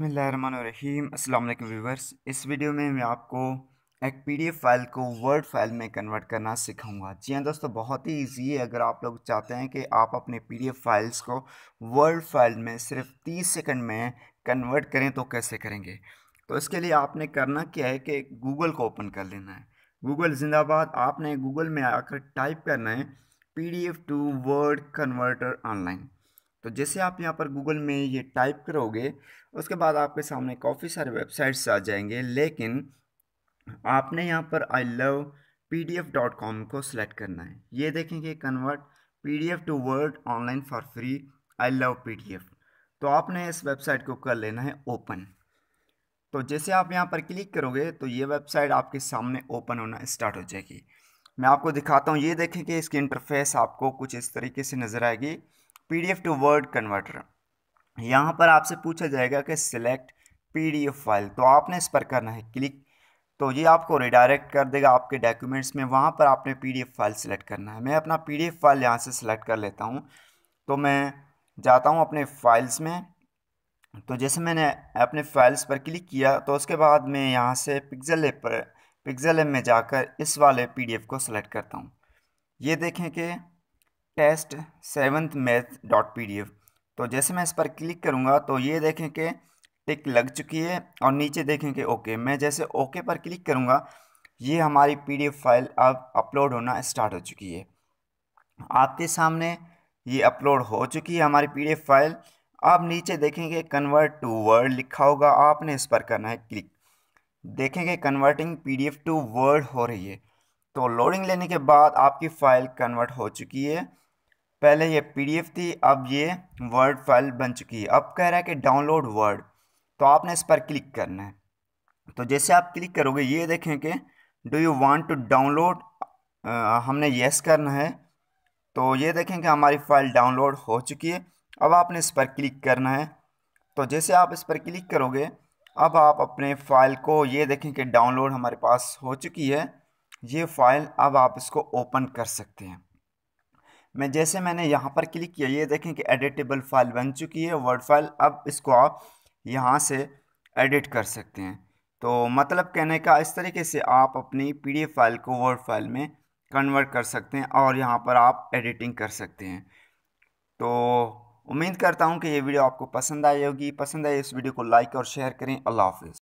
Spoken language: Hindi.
बसमीम अल्लाम व्यूवर्स इस वीडियो में मैं आपको एक पीडीएफ फाइल को वर्ड फाइल में कन्वर्ट करना सिखाऊंगा जी हाँ दोस्तों बहुत ही इजी है अगर आप लोग चाहते हैं कि आप अपने पीडीएफ फाइल्स को वर्ड फाइल में सिर्फ 30 सेकंड में कन्वर्ट करें तो कैसे करेंगे तो इसके लिए आपने करना क्या है कि गूगल को ओपन कर लेना है गूगल जिंदाबाद आपने गूगल में आकर टाइप करना है P to word converter online तो जैसे आप यहाँ पर गूगल में ये टाइप करोगे उसके बाद आपके सामने काफ़ी सारे वेबसाइट्स आ जाएंगे लेकिन आपने यहाँ पर आई लव पी को सिलेक्ट करना है ये देखेंगे convert P D F to word online for free I love P D F तो आपने इस वेबसाइट को कर लेना है ओपन तो जैसे आप यहाँ पर क्लिक करोगे तो ये वेबसाइट आपके सामने ओपन होना स्टार्ट हो जाएगी मैं आपको दिखाता हूँ ये देखें कि इसकी इंटरफेस आपको कुछ इस तरीके से नज़र आएगी पीडीएफ टू वर्ड कन्वर्टर यहाँ पर आपसे पूछा जाएगा कि सिलेक्ट पीडीएफ फाइल तो आपने इस पर करना है क्लिक तो ये आपको रिडायरेक्ट कर देगा आपके डॉक्यूमेंट्स में वहाँ पर आपने पीडीएफ फाइल सेलेक्ट करना है मैं अपना पीडीएफ फाइल यहाँ से सिलेक्ट कर लेता हूँ तो मैं जाता हूँ अपने फाइल्स में तो जैसे मैंने अपने फाइल्स पर क्लिक किया तो उसके बाद मैं यहाँ से पिक्जल एप पर पिक्जल एप में जाकर इस वाले पी को सिलेक्ट करता हूँ ये देखें कि test seventh math dot P D F तो जैसे मैं इस पर क्लिक करूँगा तो ये देखें कि टिक लग चुकी है और नीचे देखें कि ओके मैं जैसे ओके पर क्लिक करूँगा ये हमारी पी डी एफ फाइल अब अपलोड होना स्टार्ट हो चुकी है आपके सामने ये अपलोड हो चुकी है हमारी पी डी एफ फाइल आप नीचे देखेंगे कन्वर्ट टू वर्ड लिखा होगा आपने इस पर करना है क्लिक देखेंगे converting P D F to word हो रही है तो लोडिंग लेने के बाद आपकी फ़ाइल कन्वर्ट हो चुकी है पहले ये पीडीएफ थी अब ये वर्ड फाइल बन चुकी है अब कह रहा है कि डाउनलोड वर्ड तो आपने इस पर क्लिक करना है तो जैसे आप क्लिक करोगे ये देखें कि do you want to download हमने येस करना है तो ये देखें कि हमारी फ़ाइल डाउनलोड हो चुकी है अब आपने इस पर क्लिक करना है तो जैसे आप इस पर क्लिक करोगे अब आप अपने फ़ाइल को ये देखें कि डाउनलोड हमारे पास हो चुकी है ये फ़ाइल अब आप इसको ओपन कर सकते हैं मैं जैसे मैंने यहाँ पर क्लिक किया ये देखें कि एडिटेबल फाइल बन चुकी है वर्ड फाइल अब इसको आप यहाँ से एडिट कर सकते हैं तो मतलब कहने का इस तरीके से आप अपनी पी फाइल को वर्ड फाइल में कन्वर्ट कर सकते हैं और यहाँ पर आप एडिटिंग कर सकते हैं तो उम्मीद करता हूँ कि ये वीडियो आपको पसंद आई होगी पसंद आई इस वीडियो को लाइक और शेयर करें अल्लाह हाफिज़